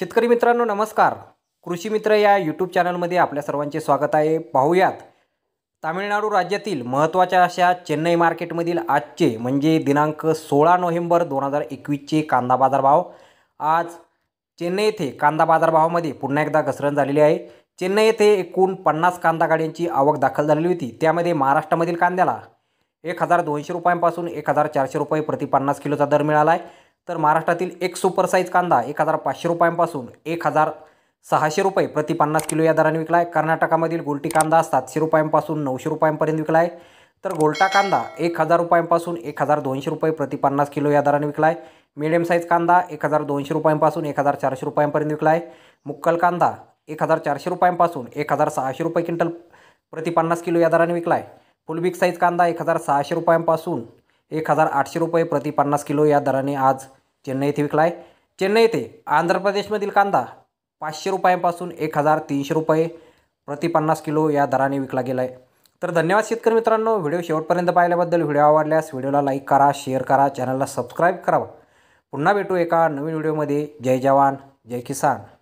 शेतकरी मित्रांनो नमस्कार कृषी मित्र या यूट्यूब चॅनलमध्ये आपल्या सर्वांचे स्वागत आहे पाहूयात तामिळनाडू राज्यातील महत्त्वाच्या अशा चेन्नई मार्केटमधील आजचे म्हणजे दिनांक सोळा नोव्हेंबर दोन हजार एकवीसचे कांदा बाजारभाव आज चेन्नई येथे कांदा बाजारभावामध्ये पुन्हा एकदा घसरण झालेली आहे चेन्नई येथे एकूण पन्नास कांदा गाड्यांची आवक दाखल झालेली होती त्यामध्ये महाराष्ट्रामधील कांद्याला एक हजार दोनशे रुपयांपासून एक हजार चारशे रुपये प्रति पन्नास किलोचा दर मिळाला आहे तर महाराष्ट्रातील एक सुपर साईज कांदा एक हजार पाचशे रुपयांपासून एक हजार सहाशे रुपये प्रति पन्नास किलो या दराने विकला आहे कर्नाटकामधील गोलटी कांदा सातशे रुपयांपासून नऊशे रुपयांपर्यंत विकला आहे तर गोलटा कांदा एक हजार रुपयांपासून एक हजार दोनशे रुपये प्रति पन्नास किलो या दराने विकला आहे मिडियम साईज कांदा एक हजार दोनशे रुपयांपासून एक हजार चारशे रुपयांपर्यंत विकला आहे मुक्कल कांदा एक हजार चारशे रुपयांपासून एक हजार सहाशे रुपये क्विंटल प्रति पन्नास किलो या दराने विकला आहे फुलबिक साईज कांदा एक हजार सहाशे रुपयांपासून एक हजार आठशे रुपये प्रति पन्नास किलो या दराने आज चेन्नई येथे विकला आहे चेन्नई येथे आंध्र प्रदेशमधील कांदा पाचशे रुपयांपासून एक हजार तीनशे रुपये प्रति पन्नास किलो या दराने विकला गेला आहे तर धन्यवाद शेतकरी मित्रांनो व्हिडिओ शेवटपर्यंत पाहिल्याबद्दल व्हिडिओ आवडल्यास व्हिडिओला लाईक करा शेअर करा चॅनलला सबस्क्राईब करावा पुन्हा भेटू एका नवीन व्हिडिओमध्ये जय जवान जय किसान